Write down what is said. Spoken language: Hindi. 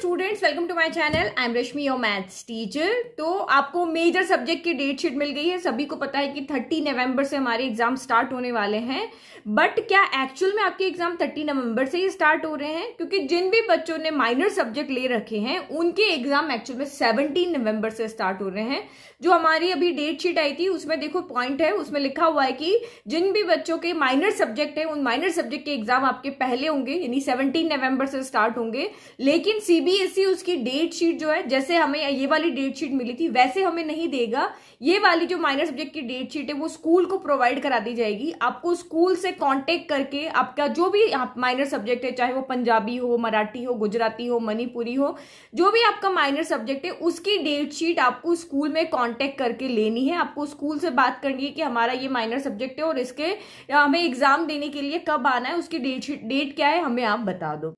students welcome to my channel I am Rashmi your maths teacher तो आपको मेजर सब्जेक्ट की डेट शीट मिल गई है सभी को पता है कि 30 नवंबर से हमारे एग्जाम स्टार्ट होने वाले हैं बट क्या एक्चुअल में आपके एग्जाम 30 नवंबर से ही स्टार्ट हो रहे हैं क्योंकि जिन भी बच्चों ने माइनर सब्जेक्ट ले रखे हैं उनके एग्जाम एक्चुअल में सेवनटीन नवम्बर से स्टार्ट हो रहे हैं जो हमारी अभी डेट शीट आई थी उसमें देखो पॉइंट है उसमें लिखा हुआ है कि जिन भी बच्चों के माइनर सब्जेक्ट है उन माइनर सब्जेक्ट के एग्जाम आपके पहले होंगे यानी सेवनटीन नवम्बर से स्टार्ट होंगे लेकिन सीबी सीबीएसई उसकी डेट शीट जो है जैसे हमें ये वाली डेट शीट मिली थी वैसे हमें नहीं देगा ये वाली जो माइनर सब्जेक्ट की डेट शीट है वो स्कूल को प्रोवाइड करा दी जाएगी आपको स्कूल से कांटेक्ट करके आपका जो भी आप माइनर सब्जेक्ट है चाहे वो पंजाबी हो मराठी हो गुजराती हो मणिपुरी हो जो भी आपका माइनर सब्जेक्ट है उसकी डेट शीट आपको स्कूल में कॉन्टेक्ट करके लेनी है आपको स्कूल से बात करनी है कि हमारा ये माइनर सब्जेक्ट है और इसके हमें एग्जाम देने के लिए कब आना है उसकी डेट डेट क्या है हमें आप बता दो